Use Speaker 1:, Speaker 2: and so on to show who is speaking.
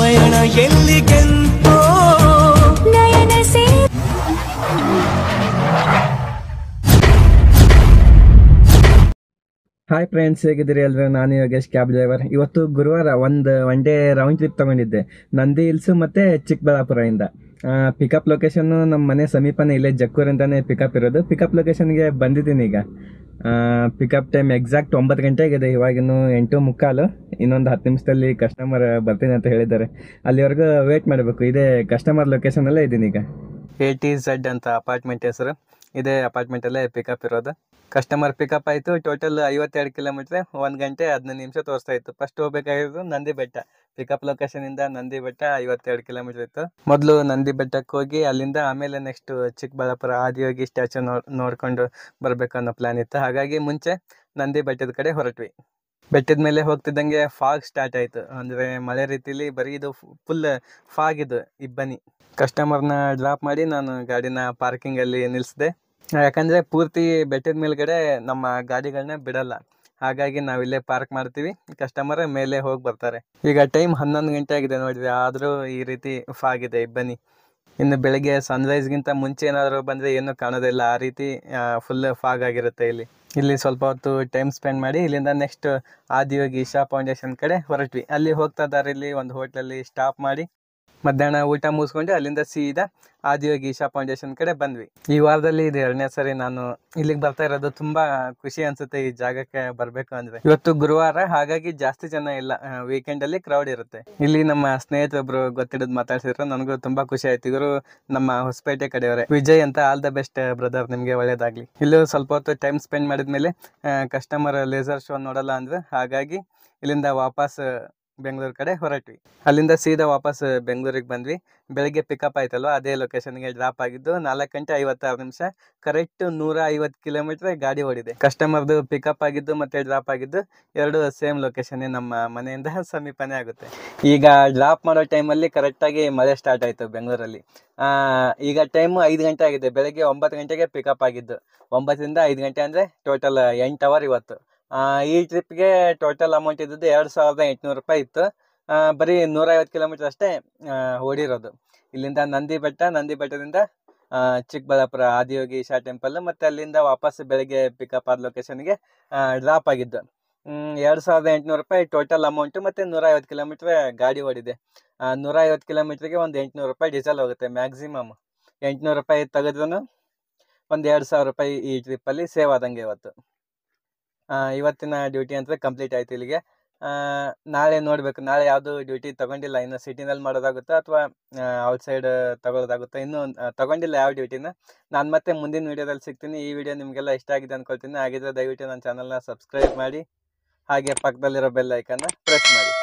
Speaker 1: ಪಯಣ hi friends ಹೇಗಿದ್ದೀರಿ ಅಲ್ರಿ ನಾನು ಯೋಗೇಶ್ ಕ್ಯಾಬ್ ಡ್ರೈವರ್ ಇವತ್ತು ಗುರುವಾರ ಒಂದು ಒನ್ ಡೇ ರೌಂಡ್ ಟ್ರಿಪ್ ತಗೊಂಡಿದ್ದೆ ನಂದಿ ಹಿಲ್ಸು ಮತ್ತು ಚಿಕ್ಕಬಳ್ಳಾಪುರದಿಂದ ಪಿಕಪ್ ಲೊಕೇಶನ್ನು ನಮ್ಮ ಮನೆ ಸಮೀಪನೇ ಇಲ್ಲೇ ಜಕ್ಕೂರ್ ಅಂತಲೇ ಪಿಕಪ್ ಇರೋದು ಪಿಕಪ್ ಲೊಕೇಶನ್ಗೆ ಬಂದಿದ್ದೀನಿ ಈಗ ಪಿಕಪ್ ಟೈಮ್ ಎಕ್ಸಾಕ್ಟ್ ಒಂಬತ್ತು ಗಂಟೆಗಿದೆ ಇವಾಗಿನ್ನು ಎಂಟು ಮುಕ್ಕಾಲು ಇನ್ನೊಂದು ಹತ್ತು ನಿಮಿಷದಲ್ಲಿ ಕಸ್ಟಮರ್ ಬರ್ತೀನಿ ಅಂತ ಹೇಳಿದ್ದಾರೆ ಅಲ್ಲಿವರೆಗೂ ವೇಟ್ ಮಾಡಬೇಕು ಇದೇ ಕಸ್ಟಮರ್ ಅಲ್ಲೇ ಇದ್ದೀನಿ ಈಗ ಎ ಟಿ ಝಡ್ ಅಂತ ಅಪಾರ್ಟ್ಮೆಂಟ್ ಹೆಸರು ಇದೇ ಅಲ್ಲೇ ಪಿಕಪ್ ಇರೋದು ಕಸ್ಟಮರ್ ಪಿಕಪ್ ಆಯಿತು ಟೋಟಲ್ ಐವತ್ತೆರಡು ಕಿಲೋಮೀಟರ್ ಒಂದು ಗಂಟೆ ಹದಿನೈದು ನಿಮಿಷ ತೋರಿಸ್ತಾ ಇತ್ತು ಫಸ್ಟ್ ಹೋಗ್ಬೇಕಾಗಿರೋದು ನಂದಿ ಬೆಟ್ಟ ಪಿಕಪ್ ಇಂದ ನಂದಿ ಬೆಟ್ಟ ಐವತ್ತೆರಡು ಕಿಲೋಮೀಟರ್ ಇತ್ತು ಮೊದಲು ನಂದಿ ಬೆಟ್ಟಕ್ಕೆ ಹೋಗಿ ಅಲ್ಲಿಂದ ಆಮೇಲೆ ನೆಕ್ಸ್ಟ್ ಚಿಕ್ಕಬಳ್ಳಾಪುರ ಆದಿಯೋಗಿ ಸ್ಟ್ಯಾಚು ನೋಡ್ ನೋಡ್ಕೊಂಡು ಬರಬೇಕು ಅನ್ನೋ ಪ್ಲ್ಯಾನ್ ಇತ್ತು ಹಾಗಾಗಿ ಮುಂಚೆ ನಂದಿ ಬೆಟ್ಟದ ಕಡೆ ಹೊರಟ್ವಿ ಬೆಟ್ಟದ ಮೇಲೆ ಹೋಗ್ತಿದ್ದಂಗೆ ಫಾಗ್ ಸ್ಟಾರ್ಟ್ ಆಯಿತು ಅಂದರೆ ಮಳೆ ರೀತಿಲಿ ಬರೀ ಇದು ಫುಲ್ ಫಾಗ್ ಇದು ಇಬ್ಬನಿ ಕಸ್ಟಮರ್ನ ಡ್ರಾಪ್ ಮಾಡಿ ನಾನು ಗಾಡಿನ ಪಾರ್ಕಿಂಗಲ್ಲಿ ನಿಲ್ಲಿಸಿದೆ ಯಾಕಂದರೆ ಪೂರ್ತಿ ಬೆಟ್ಟದ ಮೇಲ್ಗಡೆ ನಮ್ಮ ಗಾಡಿಗಳನ್ನ ಬಿಡಲ್ಲ ಹಾಗಾಗಿ ನಾವಿಲ್ಲೇ ಪಾರ್ಕ್ ಮಾಡ್ತೀವಿ ಕಸ್ಟಮರ್ ಮೇಲೆ ಹೋಗಿ ಬರ್ತಾರೆ ಈಗ ಟೈಮ್ ಹನ್ನೊಂದು ಗಂಟೆ ಆಗಿದೆ ನೋಡಿದ್ರೆ ಆದರೂ ಈ ರೀತಿ ಫಾಗಿದೆ ಇಬ್ಬನಿ ಇನ್ನು ಬೆಳಗ್ಗೆ ಸನ್ರೈಸ್ಗಿಂತ ಮುಂಚೆ ಏನಾದರೂ ಬಂದರೆ ಏನು ಕಾಣೋದಿಲ್ಲ ಆ ರೀತಿ ಫುಲ್ ಫಾಗ್ ಆಗಿರುತ್ತೆ ಇಲ್ಲಿ ಇಲ್ಲಿ ಸ್ವಲ್ಪ ಹೊತ್ತು ಟೈಮ್ ಸ್ಪೆಂಡ್ ಮಾಡಿ ಇಲ್ಲಿಂದ ನೆಕ್ಸ್ಟ್ ಆದಿಯೋಗಿ ಇಶಾ ಫೌಂಡೇಶನ್ ಕಡೆ ಹೊರಟ್ವಿ ಅಲ್ಲಿ ಹೋಗ್ತಾ ದಾರಿಲಿ ಒಂದು ಹೋಟ್ಲಲ್ಲಿ ಸ್ಟಾಪ್ ಮಾಡಿ ಮಧ್ಯಾಹ್ನ ಊಟ ಮುಗಿಸ್ಕೊಂಡು ಅಲ್ಲಿಂದ ಸೀದಾ ಆದಿಯೋಗಿ ಈಶಾ ಫೌಂಡೇಶನ್ ಕಡೆ ಬಂದ್ವಿ ಈ ವಾರದಲ್ಲಿ ಇದು ಎರಡನೇ ಸರಿ ನಾನು ಇಲ್ಲಿಗೆ ಬರ್ತಾ ಇರೋದು ತುಂಬಾ ಖುಷಿ ಅನ್ಸುತ್ತೆ ಈ ಜಾಗಕ್ಕೆ ಬರಬೇಕು ಅಂದ್ರೆ ಇವತ್ತು ಗುರುವಾರ ಹಾಗಾಗಿ ಜಾಸ್ತಿ ಜನ ಇಲ್ಲ ವೀಕೆಂಡ್ ಅಲ್ಲಿ ಕ್ರೌಡ್ ಇರುತ್ತೆ ಇಲ್ಲಿ ನಮ್ಮ ಸ್ನೇಹಿತರೊಬ್ರು ಗೊತ್ತಿಡೋದು ಮಾತಾಡ್ಸಿದ್ರು ನನಗೂ ತುಂಬಾ ಖುಷಿ ಆಯ್ತು ಇವರು ನಮ್ಮ ಹೊಸಪೇಟೆ ಕಡೆಯವರೇ ವಿಜಯ್ ಅಂತ ಆಲ್ ದ ಬೆಸ್ಟ್ ಬ್ರದರ್ ನಿಮ್ಗೆ ಒಳ್ಳೇದಾಗ್ಲಿ ಇಲ್ಲೂ ಸ್ವಲ್ಪ ಹೊತ್ತು ಟೈಮ್ ಸ್ಪೆಂಡ್ ಮಾಡಿದ್ಮೇಲೆ ಕಸ್ಟಮರ್ ಲೇಸರ್ ಶೋ ನೋಡಲ್ಲ ಅಂದ್ರೆ ಹಾಗಾಗಿ ಇಲ್ಲಿಂದ ವಾಪಸ್ ಬೆಂಗಳೂರು ಕಡೆ ಹೊರಟ್ವಿ ಅಲ್ಲಿಂದ ಸೀದಾ ವಾಪಸ್ ಬೆಂಗಳೂರಿಗೆ ಬಂದ್ವಿ ಬೆಳಗ್ಗೆ ಪಿಕಪ್ ಆಯ್ತಲ್ವ ಅದೇ ಲೊಕೇಶನ್ಗೆ ಡ್ರಾಪ್ ಆಗಿದ್ದು ನಾಲ್ಕು ಗಂಟೆ ಐವತ್ತಾರು ನಿಮಿಷ ಕರೆಕ್ಟ್ ನೂರ ಐವತ್ತು ಕಿಲೋಮೀಟ್ರ್ ಗಾಡಿ ಓಡಿದೆ ಕಸ್ಟಮರ್ದು ಪಿಕಪ್ ಆಗಿದ್ದು ಮತ್ತೆ ಡ್ರಾಪ್ ಆಗಿದ್ದು ಎರಡು ಸೇಮ್ ಲೊಕೇಶನ್ನೇ ನಮ್ಮ ಮನೆಯಿಂದ ಸಮೀಪನೇ ಆಗುತ್ತೆ ಈಗ ಡ್ರಾಪ್ ಮಾಡೋ ಟೈಮಲ್ಲಿ ಕರೆಕ್ಟಾಗಿ ಮಳೆ ಸ್ಟಾರ್ಟ್ ಆಯಿತು ಬೆಂಗಳೂರಲ್ಲಿ ಈಗ ಟೈಮು ಐದು ಗಂಟೆ ಆಗಿದೆ ಬೆಳಗ್ಗೆ ಒಂಬತ್ತು ಗಂಟೆಗೆ ಪಿಕಪ್ ಆಗಿದ್ದು ಒಂಬತ್ತರಿಂದ ಐದು ಗಂಟೆ ಅಂದರೆ ಟೋಟಲ್ ಎಂಟು ಅವರ್ ಇವತ್ತು ಈ ಟ್ರಿಪ್ಗೆ ಟೋಟಲ್ ಅಮೌಂಟ್ ಇದ್ದದ್ದು ಎರಡು ಸಾವಿರದ ಎಂಟುನೂರು ರೂಪಾಯಿ ಇತ್ತು ಬರೀ ನೂರೈವತ್ತು ಕಿಲೋಮೀಟ್ರ್ ಅಷ್ಟೇ ಓಡಿರೋದು ಇಲ್ಲಿಂದ ನಂದಿ ಬೆಟ್ಟ ನಂದಿ ಬೆಟ್ಟದಿಂದ ಚಿಕ್ಕಬಳ್ಳಾಪುರ ಆದಿಯೋಗಿ ಶಾ ಟೆಂಪಲ್ ಮತ್ತು ಅಲ್ಲಿಂದ ವಾಪಸ್ ಬೆಳಗ್ಗೆ ಪಿಕಪ್ ಆದ ಲೊಕೇಶನ್ಗೆ ಡ್ರಾಪ್ ಆಗಿದ್ದು ಎರಡು ಸಾವಿರದ ಎಂಟುನೂರು ರೂಪಾಯಿ ಟೋಟಲ್ ಅಮೌಂಟು ಮತ್ತು ಐವತ್ತು ಕಿಲೋಮೀಟ್ರ್ ಗಾಡಿ ಓಡಿದೆ ನೂರೈವತ್ತು ಕಿಲೋಮೀಟ್ರಿಗೆ ಒಂದು ಎಂಟುನೂರು ರೂಪಾಯಿ ಡೀಸೆಲ್ ಹೋಗುತ್ತೆ ಮ್ಯಾಕ್ಸಿಮಮ್ ಎಂಟುನೂರು ರೂಪಾಯಿ ತೆಗೆದ್ರೂ ಒಂದು ಎರಡು ಸಾವಿರ ರೂಪಾಯಿ ಈ ಟ್ರಿಪ್ಪಲ್ಲಿ ಸೇವ್ ಆದಂಗೆ ಇವತ್ತು ಇವತ್ತಿನ ಡ್ಯೂಟಿ ಅಂತ ಕಂಪ್ಲೀಟ್ ಆಯ್ತು ಇಲ್ಲಿಗೆ ನಾಳೆ ನೋಡಬೇಕು ನಾಳೆ ಯಾವುದು ಡ್ಯೂಟಿ ತಗೊಂಡಿಲ್ಲ ಇನ್ನು ಸಿಟಿನಲ್ಲಿ ಮಾಡೋದಾಗುತ್ತೋ ಅಥವಾ ಔಟ್ಸೈಡ್ ತೊಗೊಳೋದಾಗುತ್ತೋ ಇನ್ನೂ ತಗೊಂಡಿಲ್ಲ ಯಾವ ಡ್ಯೂಟಿನ ನಾನು ಮತ್ತೆ ಮುಂದಿನ ವೀಡಿಯೋದಲ್ಲಿ ಸಿಗ್ತೀನಿ ಈ ವಿಡಿಯೋ ನಿಮಗೆಲ್ಲ ಇಷ್ಟ ಆಗಿದೆ ಅಂದ್ಕೊಳ್ತೀನಿ ಹಾಗಿದ್ರೆ ದಯವಿಟ್ಟು ನನ್ನ ಚಾನಲ್ನ ಸಬ್ಸ್ಕ್ರೈಬ್ ಮಾಡಿ ಹಾಗೆ ಪಕ್ಕದಲ್ಲಿರೋ ಬೆಲ್ ಐಕನ್ನ ಪ್ರೆಸ್ ಮಾಡಿ